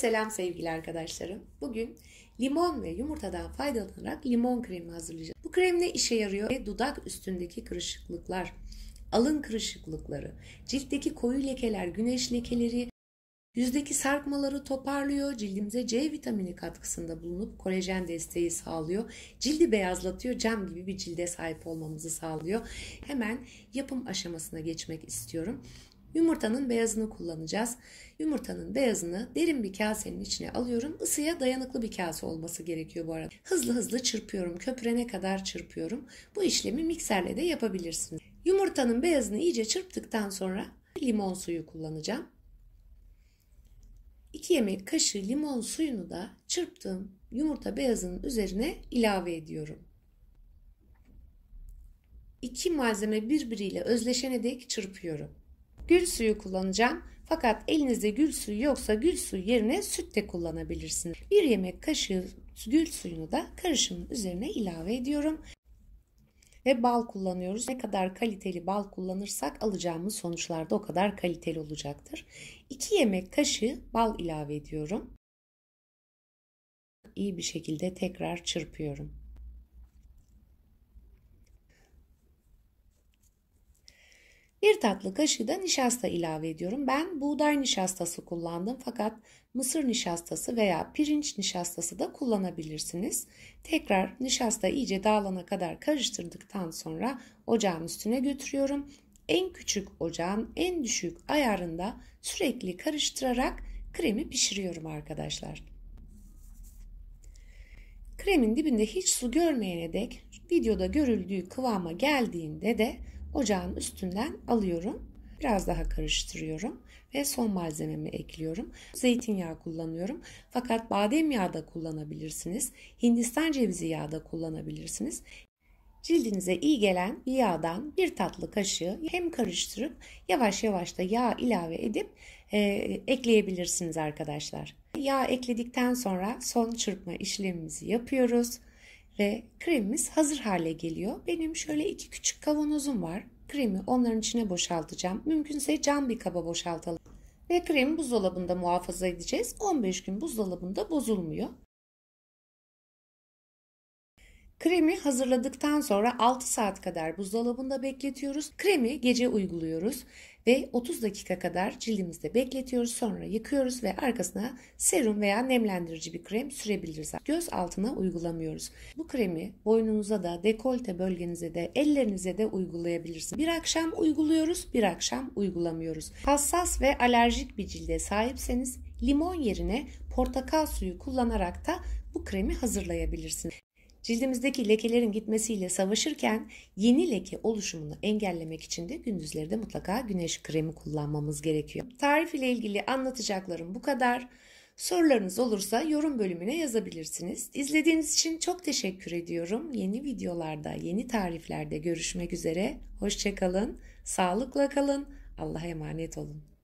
Selam sevgili arkadaşlarım. Bugün limon ve yumurtadan faydalanarak limon kremi hazırlayacağım. Bu krem ne işe yarıyor? Ve dudak üstündeki kırışıklıklar, alın kırışıklıkları, ciltteki koyu lekeler, güneş lekeleri, yüzdeki sarkmaları toparlıyor. Cildimize C vitamini katkısında bulunup kolajen desteği sağlıyor. Cildi beyazlatıyor, cam gibi bir cilde sahip olmamızı sağlıyor. Hemen yapım aşamasına geçmek istiyorum. Yumurtanın beyazını kullanacağız. Yumurtanın beyazını derin bir kasenin içine alıyorum. Isıya dayanıklı bir kase olması gerekiyor bu arada. Hızlı hızlı çırpıyorum. Köpürene kadar çırpıyorum. Bu işlemi mikserle de yapabilirsiniz. Yumurtanın beyazını iyice çırptıktan sonra limon suyu kullanacağım. 2 yemek kaşığı limon suyunu da çırptığım yumurta beyazının üzerine ilave ediyorum. İki malzeme birbiriyle özleşene dek çırpıyorum. Gül suyu kullanacağım. Fakat elinizde gül suyu yoksa gül suyu yerine süt de kullanabilirsiniz. Bir yemek kaşığı gül suyunu da karışımın üzerine ilave ediyorum. Ve bal kullanıyoruz. Ne kadar kaliteli bal kullanırsak alacağımız sonuçlarda o kadar kaliteli olacaktır. 2 yemek kaşığı bal ilave ediyorum. İyi bir şekilde tekrar çırpıyorum. Bir tatlı kaşığı da nişasta ilave ediyorum. Ben buğday nişastası kullandım fakat mısır nişastası veya pirinç nişastası da kullanabilirsiniz. Tekrar nişasta iyice dağılana kadar karıştırdıktan sonra ocağın üstüne götürüyorum. En küçük ocağın en düşük ayarında sürekli karıştırarak kremi pişiriyorum arkadaşlar. Kremin dibinde hiç su görmeyene dek videoda görüldüğü kıvama geldiğinde de ocağın üstünden alıyorum. Biraz daha karıştırıyorum ve son malzememi ekliyorum. Zeytinyağı kullanıyorum. Fakat badem yağı da kullanabilirsiniz. Hindistan cevizi yağı da kullanabilirsiniz. Cildinize iyi gelen bir yağdan bir tatlı kaşığı hem karıştırıp yavaş yavaş da yağ ilave edip e, ekleyebilirsiniz arkadaşlar. Yağ ekledikten sonra son çırpma işlemimizi yapıyoruz ve kremimiz hazır hale geliyor. Benim şöyle iki küçük kavanozum var. Kremi onların içine boşaltacağım. Mümkünse cam bir kaba boşaltalım. Ve kremi buzdolabında muhafaza edeceğiz. 15 gün buzdolabında bozulmuyor. Kremi hazırladıktan sonra 6 saat kadar buzdolabında bekletiyoruz. Kremi gece uyguluyoruz ve 30 dakika kadar cildimizde bekletiyoruz. Sonra yıkıyoruz ve arkasına serum veya nemlendirici bir krem sürebiliriz. Göz altına uygulamıyoruz. Bu kremi boynunuza da, dekolte bölgenize de, ellerinize de uygulayabilirsiniz. Bir akşam uyguluyoruz, bir akşam uygulamıyoruz. Hassas ve alerjik bir cilde sahipseniz limon yerine portakal suyu kullanarak da bu kremi hazırlayabilirsiniz. Cildimizdeki lekelerin gitmesiyle savaşırken yeni leke oluşumunu engellemek için de gündüzleri de mutlaka güneş kremi kullanmamız gerekiyor. Tarif ile ilgili anlatacaklarım bu kadar. Sorularınız olursa yorum bölümüne yazabilirsiniz. İzlediğiniz için çok teşekkür ediyorum. Yeni videolarda, yeni tariflerde görüşmek üzere. Hoşçakalın, sağlıkla kalın, Allah'a emanet olun.